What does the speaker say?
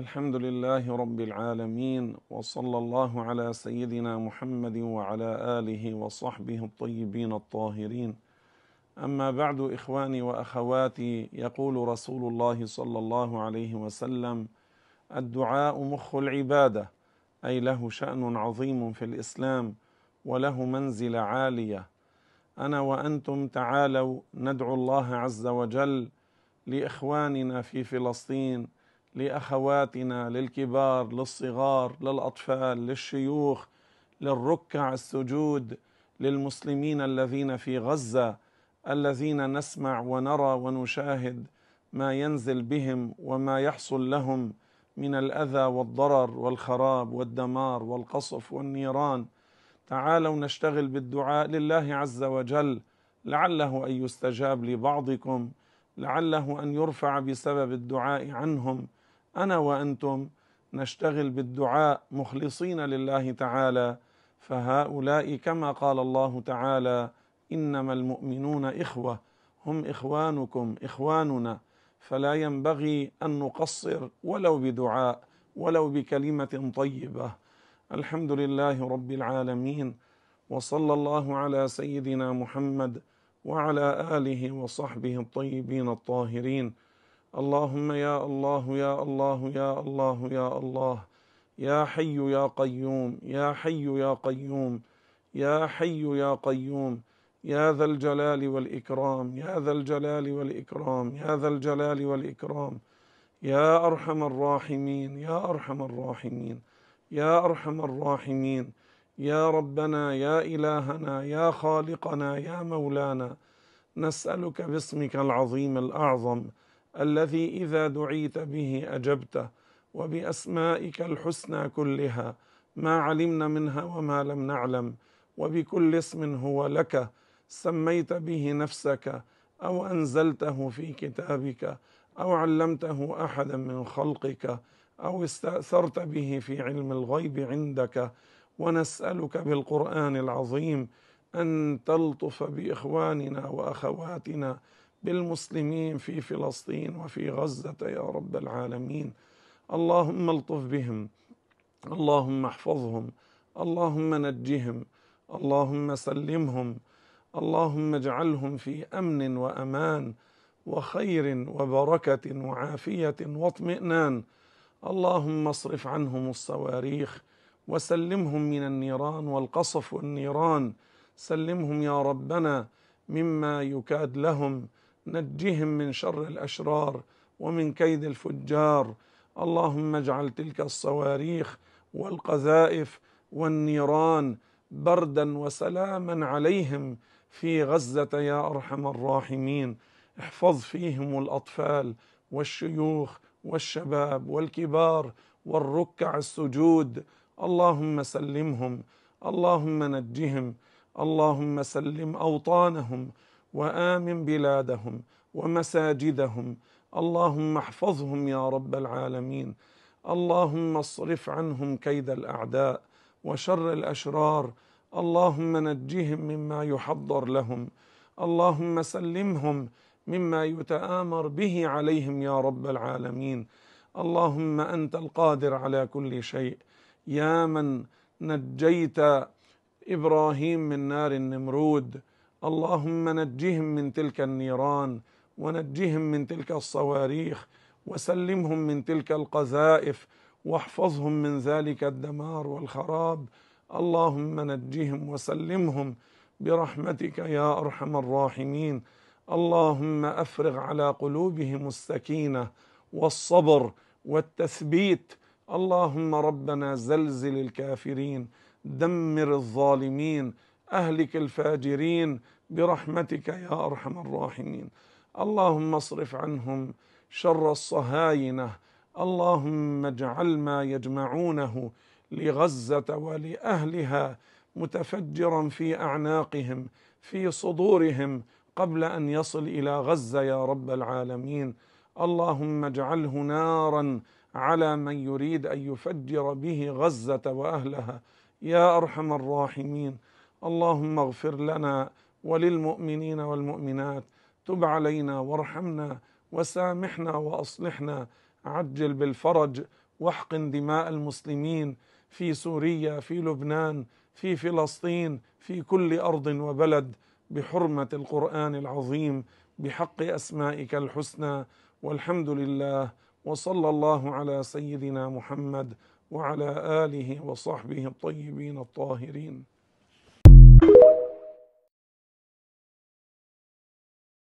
الحمد لله رب العالمين وصلى الله على سيدنا محمد وعلى اله وصحبه الطيبين الطاهرين اما بعد اخواني واخواتي يقول رسول الله صلى الله عليه وسلم الدعاء مخ العباده اي له شان عظيم في الاسلام وله منزل عاليه انا وانتم تعالوا ندعو الله عز وجل لاخواننا في فلسطين لاخواتنا للكبار للصغار للاطفال للشيوخ للركع السجود للمسلمين الذين في غزه الذين نسمع ونرى ونشاهد ما ينزل بهم وما يحصل لهم من الاذى والضرر والخراب والدمار والقصف والنيران تعالوا نشتغل بالدعاء لله عز وجل لعله ان يستجاب لبعضكم لعله ان يرفع بسبب الدعاء عنهم انا وانتم نشتغل بالدعاء مخلصين لله تعالى فهؤلاء كما قال الله تعالى انما المؤمنون اخوه هم اخوانكم اخواننا فلا ينبغي ان نقصر ولو بدعاء ولو بكلمه طيبه الحمد لله رب العالمين وصلى الله على سيدنا محمد وعلى اله وصحبه الطيبين الطاهرين اللهم يا الله يا الله يا الله يا الله يا حي يا قيوم يا حي يا قيوم يا حي يا قيوم يا ذا الجلال والإكرام يا ذا الجلال والإكرام يا ذا الجلال والإكرام يا أرحم الراحمين يا أرحم الراحمين يا أرحم الراحمين يا ربنا يا إلهنا يا خالقنا يا مولانا نسألك باسمك العظيم الأعظم الذي إذا دعيت به أجبته وبأسمائك الحسنى كلها ما علمنا منها وما لم نعلم وبكل اسم هو لك سميت به نفسك أو أنزلته في كتابك أو علمته أحدا من خلقك أو استأثرت به في علم الغيب عندك ونسألك بالقرآن العظيم أن تلطف بإخواننا وأخواتنا بالمسلمين في فلسطين وفي غزه يا رب العالمين اللهم الطف بهم اللهم احفظهم اللهم نجهم اللهم سلمهم اللهم اجعلهم في امن وامان وخير وبركه وعافيه واطمئنان اللهم اصرف عنهم الصواريخ وسلمهم من النيران والقصف والنيران سلمهم يا ربنا مما يكاد لهم نجهم من شر الاشرار ومن كيد الفجار اللهم اجعل تلك الصواريخ والقذائف والنيران بردا وسلاما عليهم في غزه يا ارحم الراحمين احفظ فيهم الاطفال والشيوخ والشباب والكبار والركع السجود اللهم سلمهم اللهم نجهم اللهم سلم اوطانهم وامن بلادهم ومساجدهم اللهم احفظهم يا رب العالمين اللهم اصرف عنهم كيد الاعداء وشر الاشرار اللهم نجهم مما يحضر لهم اللهم سلمهم مما يتامر به عليهم يا رب العالمين اللهم انت القادر على كل شيء يا من نجيت ابراهيم من نار النمرود اللهم نجهم من تلك النيران ونجهم من تلك الصواريخ وسلمهم من تلك القذائف واحفظهم من ذلك الدمار والخراب اللهم نجهم وسلمهم برحمتك يا ارحم الراحمين اللهم افرغ على قلوبهم السكينه والصبر والتثبيت اللهم ربنا زلزل الكافرين دمر الظالمين اهلك الفاجرين برحمتك يا ارحم الراحمين اللهم اصرف عنهم شر الصهاينه اللهم اجعل ما يجمعونه لغزه ولاهلها متفجرا في اعناقهم في صدورهم قبل ان يصل الى غزه يا رب العالمين اللهم اجعله نارا على من يريد ان يفجر به غزه واهلها يا ارحم الراحمين اللهم اغفر لنا وللمؤمنين والمؤمنات تب علينا وارحمنا وسامحنا واصلحنا عجل بالفرج واحقن دماء المسلمين في سوريا في لبنان في فلسطين في كل ارض وبلد بحرمه القران العظيم بحق اسمائك الحسنى والحمد لله وصلى الله على سيدنا محمد وعلى اله وصحبه الطيبين الطاهرين